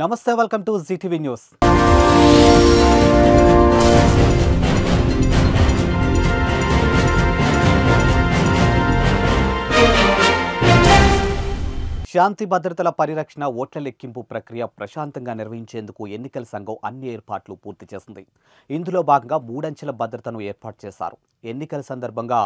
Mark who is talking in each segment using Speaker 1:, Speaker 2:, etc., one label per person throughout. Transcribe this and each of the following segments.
Speaker 1: నమస్తే welcome to GTV news శాంతి భద్రతల పరిరక్షణ ఓట్ల లెక్కింపు ప్రక్రియ ప్రశాంతంగా నిర్వహించేందుకు ఎన్నికల సంఘం అన్ని ఏర్పాట్లు పూర్తి చేసింది ఇందులో భాగంగా మూడంచెల భద్రతను ఏర్పాటు చేశారు ఎన్నికల సందర్భంగా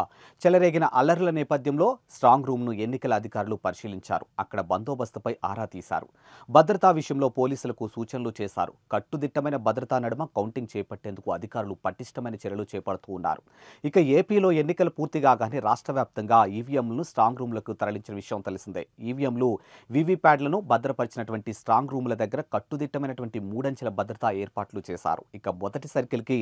Speaker 1: చెలరేగిన అల్లర్ల నేపథ్యంలో స్ట్రాంగ్ రూమ్ను ఎన్నికల అధికారులు పరిశీలించారు అక్కడ బందోబస్తుపై ఆరా తీశారు భద్రతా విషయంలో పోలీసులకు సూచనలు చేశారు కట్టుదిట్టమైన భద్రతా నడుమ కౌంటింగ్ చేపట్టేందుకు అధికారులు పటిష్టమైన చర్యలు చేపడుతూ ఉన్నారు ఇక ఏపీలో ఎన్నికలు పూర్తి కాగానే రాష్ట్ర వ్యాప్తంగా ఈవీఎంలను స్ట్రాంగ్ రూమ్లకు తరలించిన విషయం తెలిసిందే ఈవీఎంలు వీవీప్యాడ్లను భద్రపరిచినటువంటి స్ట్రాంగ్ రూమ్ల దగ్గర కట్టుదిట్టమైనటువంటి మూడంచెల భద్రతా ఏర్పాట్లు చేశారు ఇక మొదటి సర్కిల్కి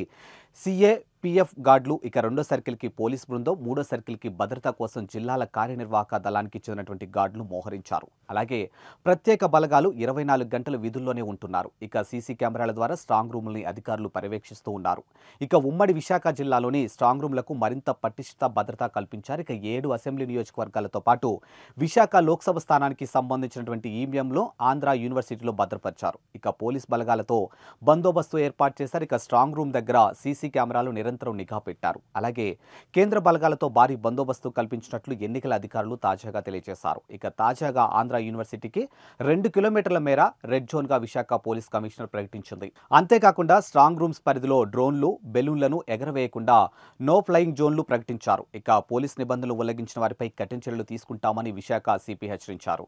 Speaker 1: సీఏ పీఎఫ్ గార్డులు ఇక రెండో సర్కిల్కి పోలీస్ బృందం మూడో సర్కిల్కి భద్రత కోసం జిల్లాల కార్యనిర్వాహక దళానికి చెందినటువంటి గార్డులు మోహరించారు అలాగే ప్రత్యేక బలగాలు ఇరవై నాలుగు గంటలు విధుల్లోనే ఉంటున్నారు ఇక సీసీ కెమెరాల ద్వారా స్ట్రాంగ్ రూముల్ని అధికారులు పర్యవేక్షిస్తూ ఉన్నారు ఇక ఉమ్మడి విశాఖ జిల్లాలోని స్ట్రాంగ్ రూమ్లకు మరింత పటిష్ట భద్రత కల్పించారు ఇక ఏడు అసెంబ్లీ నియోజకవర్గాలతో పాటు విశాఖ లోక్సభ స్థానానికి సంబంధించినటువంటి ఈవీఎంలో ఆంధ్ర యూనివర్సిటీలో భద్రపరిచారు ఇక పోలీస్ బలగాలతో బందోబస్తు ఏర్పాటు చేశారు ఇక స్ట్రాంగ్ రూమ్ దగ్గర సీసీ కెమెరాలు నిరంతరం నిఘా పెట్టారు అలాగే కేంద్ర బలగాలతో భారీ బందోబస్తు కల్పించినట్లు ఎన్నికల అధికారులు తాజాగా తెలియజేశారు ఇక తాజాగా ఆంధ్ర యూనివర్సిటీకి రెండు కిలోమీటర్ల మేర రెడ్ జోన్ గా విశాఖ పోలీస్ కమిషనర్ ప్రకటించింది అంతేకాకుండా స్ట్రాంగ్ రూమ్స్ పరిధిలో డ్రోన్లు బెలూన్లను ఎగరవేయకుండా నో ఫ్లయింగ్ జోన్లు ప్రకటించారు ఇక పోలీస్ నిబంధనలు ఉల్లంఘించిన వారిపై కఠిన చర్యలు తీసుకుంటామని విశాఖ సిపి హెచ్చరించారు